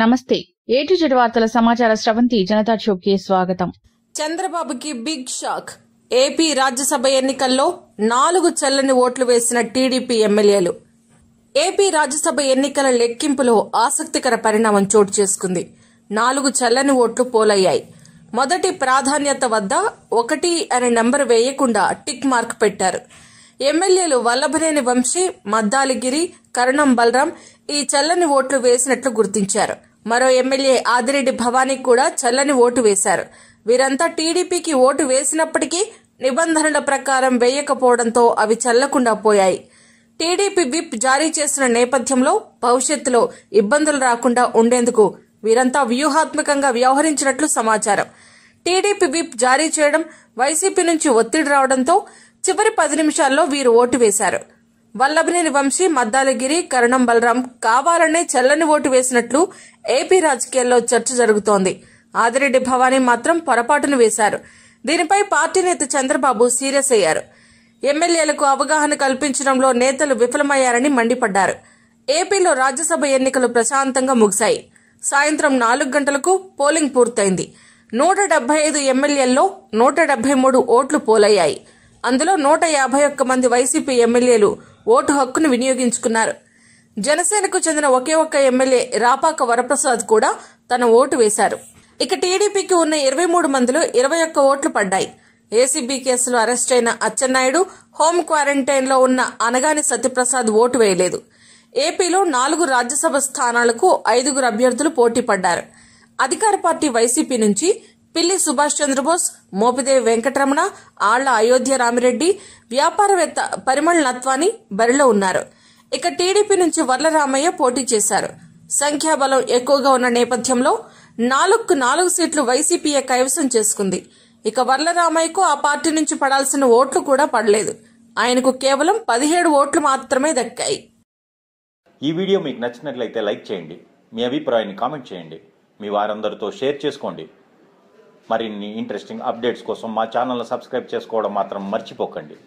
నమస్తే ఏటు జడు వార్తల సమాచార స్రవంతి జనతా చౌక్ స్వాగతం చంద్రబాబుకి బిగ్ షాక్ ఏపీ రాజ్యసభ ఎన్నికల్లో నాలుగు చల్లని ఓట్లు వేసిన టీడీపీ ఎమ్మెల్యేలు ఏపీ రాజ్యసభ ఎన్నికల లెక్కింపులో ఆసక్తికర పరిణామం చోటు చేసుకుంది నాలుగు చల్లని ఓట్లు పోలయ్యాయి మొదటి ప్రాధాన్యత వద్ద ఒకటి అనే నెంబర్ వేయకుండా టిక్ మార్క్ పెట్టారు ఎమ్మెల్యేలు వల్లభనేని వంశీ మద్దాలిగిరి కరణం బలరాం ఈ చల్లని ఓట్లు వేసినట్లు గుర్తించారు మరో ఎమ్మెల్యే ఆదిరెడ్డి భవానీ కూడా చల్లని ఓటు వేశారు వీరంతా టీడీపీకి ఓటు వేసినప్పటికీ నిబంధనల ప్రకారం వేయకపోవడంతో అవి చల్లకుండా పోయాయి టీడీపీ విప్ జారీ చేసిన నేపథ్యంలో భవిష్యత్తులో ఇబ్బందులు రాకుండా ఉండేందుకు వీరంతా వ్యూహాత్మకంగా వ్యవహరించినట్లు సమాచారం టీడీపీ విప్ జారీ చేయడం వైసీపీ నుంచి ఒత్తిడి రావడంతో చివరి పది నిమిషాల్లో వీరు ఓటు వేశారు వల్లభనేని వంశీ మద్దాలగిరి కరణం బలరాం కావాలనే చెల్లని ఓటు వేసినట్లు ఏపీ రాజకీయాల్లో చర్చ జరుగుతోంది ఆదిరెడ్డి భవానీ మాత్రం పొరపాటును వేశారు దీనిపై పార్టీ నేత చంద్రబాబు సీరియస్ అయ్యారు ఎమ్మెల్యేలకు అవగాహన కల్పించడంలో నేతలు విఫలమయ్యారని మండిపడ్డారు ఏపీలో రాజ్యసభ ఎన్నికలు ప్రశాంతంగా ముగిశాయి సాయంత్రం నాలుగు గంటలకు పోలింగ్ పూర్తయింది నూట డెబ్బై ఐదు ఎమ్మెల్యేల్లో నూట డెబ్బై మూడు ఓట్లు పోలయ్యాయి అందులో నూట యాభై ఒక్క మంది వైసీపీ ఎమ్మెల్యేలు ఓటు హక్కును వినియోగించుకున్నారు జనసేనకు చెందిన ఒకే ఒక్క ఎమ్మెల్యే రాపాక వరప్రసాద్ కూడా తన ఓటు వేశారు ఇక టీడీపీకి ఉన్న ఇరవై మూడు మందిలో ఇరవై ఒక్క ఓట్లు పడ్డాయి ఏసీబీ కేసులో అరెస్ట్ అయిన అచ్చెన్నాయుడు హోం క్వారంటైన్ లో ఉన్న అనగాని సత్యప్రసాద్ ఓటు వేయలేదు ఏపీలో నాలుగు రాజ్యసభ స్థానాలకు ఐదుగురు అభ్యర్థులు పోటీ పడ్డారు అధికార పార్టీ వైసీపీ నుంచి పిల్లి సుభాష్ చంద్రబోస్ మోపిదేవి వెంకటరమణ ఆళ్ల అయోధ్య రామిరెడ్డి వ్యాపారవేత్త పరిమళ్ నత్వాని బరిలో ఉన్నారు ఇక టీడీపీ నుంచి వర్లరామయ్య పోటీ చేశారు సంఖ్యాబలం ఎక్కువగా ఉన్న నేపథ్యంలో నాలుగు నాలుగు సీట్లు వైసీపీఏ కైవసం చేసుకుంది ఇక వర్లరామయ్యకు ఆ పార్టీ నుంచి పడాల్సిన ఓట్లు కూడా పడలేదు ఆయనకు కేవలం పదిహేడు ఓట్లు మాత్రమే దక్కాయి ఈ వీడియో మీకు నచ్చినట్లయితే లైక్ చేయండి మీ అభిప్రాయాన్ని కామెంట్ చేయండి మీ వారందరితో షేర్ చేసుకోండి మరిన్ని ఇంట్రెస్టింగ్ అప్డేట్స్ కోసం మా ఛానల్ను సబ్స్క్రైబ్ చేసుకోవడం మాత్రం మర్చిపోకండి